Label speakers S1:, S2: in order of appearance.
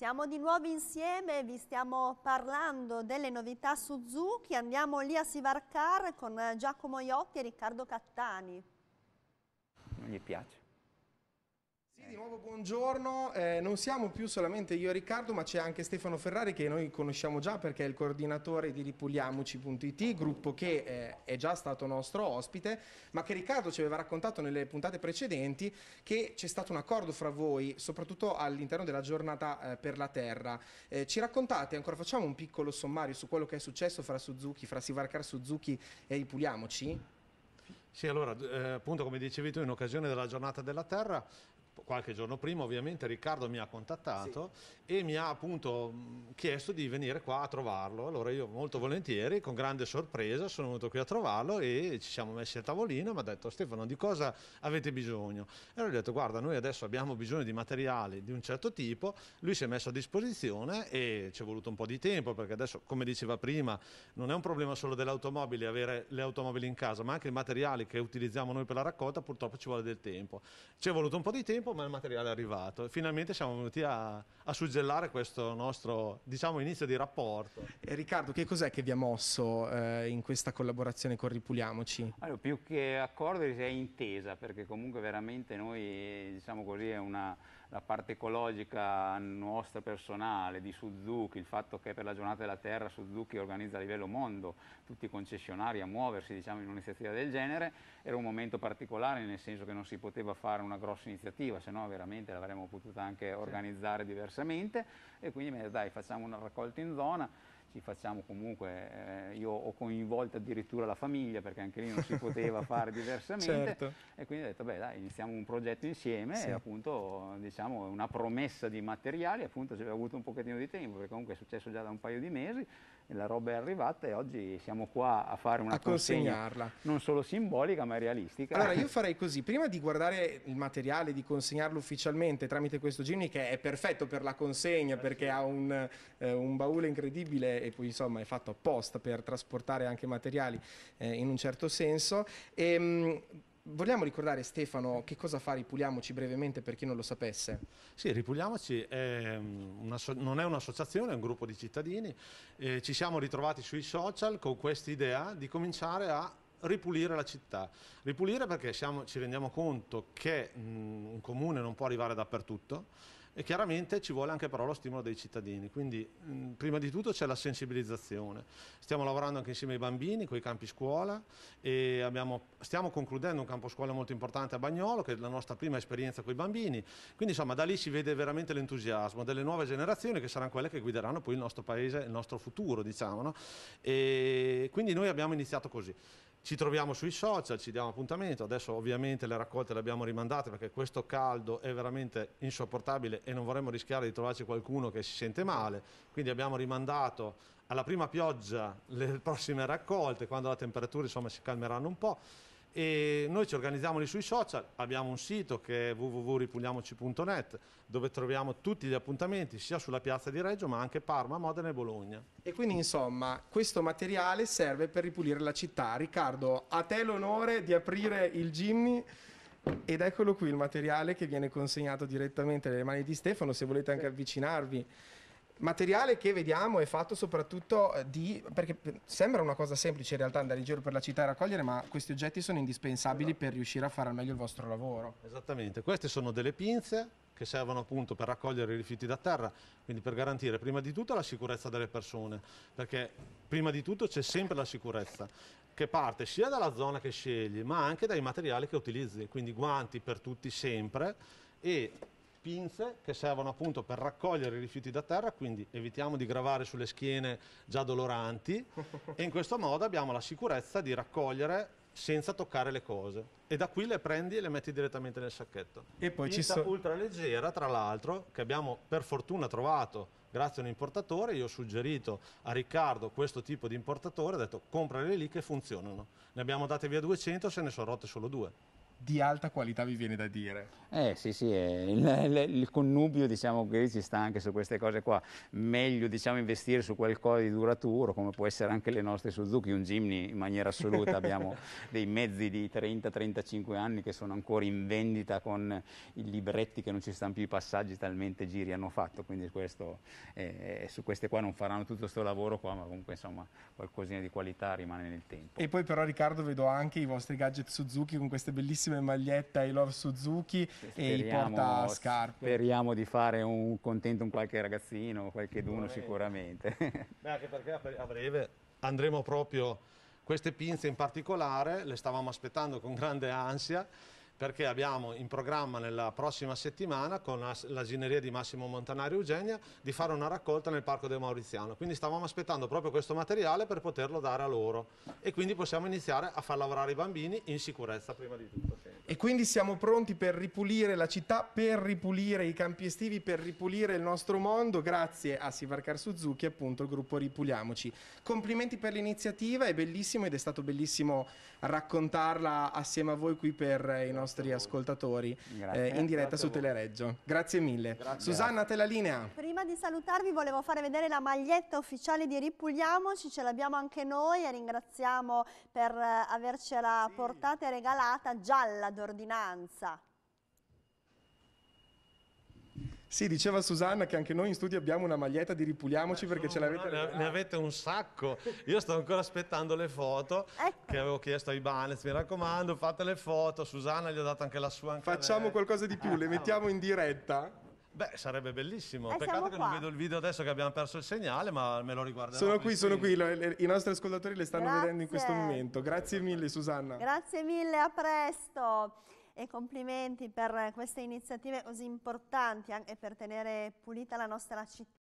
S1: Siamo di nuovo insieme, vi stiamo parlando delle novità Suzuki, andiamo lì a Sivarcar con Giacomo Iotti e Riccardo Cattani.
S2: Non gli piace.
S1: Sì, di nuovo buongiorno, eh, non siamo più solamente io e Riccardo ma c'è anche Stefano Ferrari che noi conosciamo già perché è il coordinatore di ripuliamoci.it, gruppo che eh, è già stato nostro ospite ma che Riccardo ci aveva raccontato nelle puntate precedenti che c'è stato un accordo fra voi soprattutto all'interno della giornata eh, per la terra. Eh, ci raccontate, ancora facciamo un piccolo sommario su quello che è successo fra Suzuki, fra Sivarcar Suzuki e Ripuliamoci?
S3: Sì, allora, eh, appunto come dicevi tu, in occasione della giornata della Terra qualche giorno prima ovviamente Riccardo mi ha contattato sì. e mi ha appunto chiesto di venire qua a trovarlo. Allora io molto volentieri, con grande sorpresa, sono venuto qui a trovarlo e ci siamo messi a tavolino e mi ha detto Stefano di cosa avete bisogno? E allora gli ho detto guarda noi adesso abbiamo bisogno di materiali di un certo tipo, lui si è messo a disposizione e ci è voluto un po' di tempo perché adesso come diceva prima non è un problema solo dell'automobile avere le automobili in casa ma anche i materiali che utilizziamo noi per la raccolta purtroppo ci vuole del tempo. Ci è voluto un po' di tempo tempo, ma il materiale è arrivato. Finalmente siamo venuti a, a suggellare questo nostro diciamo, inizio di rapporto. E Riccardo,
S1: che cos'è che vi ha mosso eh, in questa collaborazione con Ripuliamoci?
S3: Allora, più che
S2: accordi è intesa, perché comunque veramente noi, diciamo così, è una la parte ecologica nostra personale di Suzuki, il fatto che per la giornata della terra Suzuki organizza a livello mondo tutti i concessionari a muoversi diciamo, in un'iniziativa del genere, era un momento particolare nel senso che non si poteva fare una grossa iniziativa, se no veramente l'avremmo potuta anche organizzare diversamente e quindi dai facciamo una raccolta in zona ci facciamo comunque, eh, io ho coinvolto addirittura la famiglia perché anche lì non si poteva fare diversamente certo. e quindi ho detto beh dai iniziamo un progetto insieme sì. e appunto diciamo una promessa di materiali appunto ci aveva avuto un pochettino di tempo perché comunque è successo già da un paio di mesi la roba è arrivata e oggi siamo qua a fare una a consegnarla. non solo simbolica ma
S1: realistica. Allora io farei così, prima di guardare il materiale, di consegnarlo ufficialmente tramite questo Jimmy che è perfetto per la consegna perché ha un, eh, un baule incredibile e poi insomma è fatto apposta per trasportare anche materiali eh, in un certo senso. E, ehm, mh, Vogliamo ricordare Stefano che cosa fa Ripuliamoci brevemente per chi non lo sapesse?
S3: Sì, Ripuliamoci è mm, una, non è un'associazione, è un gruppo di cittadini. Eh, ci siamo ritrovati sui social con questa idea di cominciare a ripulire la città. Ripulire perché siamo, ci rendiamo conto che mh, mm, un comune non può arrivare dappertutto e chiaramente ci vuole anche però lo stimolo dei cittadini, quindi mh, mm, prima di tutto c'è la sensibilizzazione, stiamo lavorando anche insieme ai bambini con i campi scuola e abbiamo, stiamo concludendo un campo scuola molto importante a Bagnolo che è la nostra prima esperienza con i bambini, quindi insomma da lì si vede veramente l'entusiasmo delle nuove generazioni che saranno quelle che guideranno poi il nostro paese, il nostro futuro diciamo no? e quindi noi abbiamo iniziato così. Ci troviamo sui social, ci diamo appuntamento, adesso ovviamente le raccolte le abbiamo rimandate perché questo caldo è veramente insopportabile e non vorremmo rischiare di trovarci qualcuno che si sente male, quindi abbiamo rimandato alla prima pioggia le prossime raccolte, quando le temperature insomma, si calmeranno un po' e noi ci organizziamo lì sui social, abbiamo un sito che è www.ripugliamoci.net dove troviamo tutti gli appuntamenti sia sulla piazza di Reggio ma anche Parma, Modena e Bologna. E quindi insomma questo materiale serve per ripulire la città. Riccardo, a te l'onore di aprire
S1: il Jimmy. Ed eccolo qui il materiale che viene consegnato direttamente alle mani di Stefano, se volete anche avvicinarvi materiale che vediamo è fatto soprattutto eh, di perché sembra una cosa semplice in realtà andare in giro per la città e raccogliere ma questi oggetti sono indispensabili esatto. per riuscire a fare al meglio il vostro lavoro
S3: esattamente queste sono delle pinze che servono appunto per raccogliere i rifiuti da terra quindi per garantire prima di tutto la sicurezza delle persone perché prima di tutto c'è sempre la sicurezza che parte sia dalla zona che scegli ma anche dai materiali che utilizzi quindi guanti per tutti sempre e pinze che servono appunto per raccogliere i rifiuti da terra, quindi evitiamo di gravare sulle schiene già doloranti e in questo modo abbiamo la sicurezza di raccogliere senza toccare le cose e da qui le prendi e le metti direttamente nel sacchetto. E poi Pinza ci so... ultraleggera, tra l'altro, che abbiamo per fortuna trovato grazie a un importatore, io ho suggerito a Riccardo questo tipo di importatore, ho detto comprale lì che funzionano. Ne abbiamo date via 200, se ne sono rotte solo due di alta qualità vi viene da dire.
S2: Eh sì sì, eh, il, il, il, connubio diciamo che ci sta anche su queste cose qua, meglio diciamo investire su qualcosa di duraturo come può essere anche le nostre Suzuki, un Jimny in maniera assoluta, abbiamo dei mezzi di 30-35 anni che sono ancora in vendita con i libretti che non ci stanno più i passaggi talmente giri hanno fatto, quindi questo, eh, su queste qua non faranno tutto questo lavoro qua ma comunque insomma qualcosina di qualità rimane nel tempo.
S1: E poi però Riccardo vedo anche i vostri gadget Suzuki con queste bellissime bellissime magliette Ailor Suzuki speriamo, e i porta
S2: scarpe. Speriamo di fare un contento un qualche ragazzino, qualche d'uno sicuramente.
S3: Beh, anche perché a breve andremo proprio queste pinze in particolare, le stavamo aspettando con grande ansia perché abbiamo in programma nella prossima settimana con l'asineria di Massimo Montanari Eugenia di fare una raccolta nel Parco del Mauriziano. Quindi stavamo aspettando proprio questo materiale per poterlo dare a loro e quindi possiamo iniziare a far lavorare i bambini in sicurezza prima di tutto.
S1: E quindi siamo pronti per ripulire la città, per ripulire i campi estivi, per ripulire il nostro mondo grazie a Sivarcar Suzuki e appunto il gruppo Ripuliamoci. Complimenti per l'iniziativa, è bellissimo ed è stato bellissimo raccontarla assieme a voi qui per eh, i nostri nostri ascoltatori eh, in diretta su Telereggio. Grazie mille. Grazie. Susanna, te la linea. Prima di salutarvi volevo fare vedere la maglietta ufficiale di Ripuliamoci, ce l'abbiamo anche noi e ringraziamo per eh, avercela sì. portata e regalata, gialla d'ordinanza. Sì, diceva Susanna che anche noi in studio abbiamo una maglietta di ripuliamoci eh, perché ce l'avete.
S3: No, ne avete un sacco. Io sto ancora aspettando le foto ecco. che avevo chiesto ai Banez. Mi raccomando, fate le foto. Susanna gli ho dato anche la sua. Anche Facciamo
S1: qualcosa di più, le ah, mettiamo in diretta.
S3: Beh, sarebbe bellissimo. Eh, Peccato che non vedo il video adesso che abbiamo perso il segnale, ma me lo riguarderò. Sono qui, sono qui.
S1: I nostri ascoltatori le stanno Grazie. vedendo in questo momento. Grazie mille, Susanna. Grazie mille, a presto e complimenti per queste iniziative così importanti anche per
S3: tenere pulita la nostra città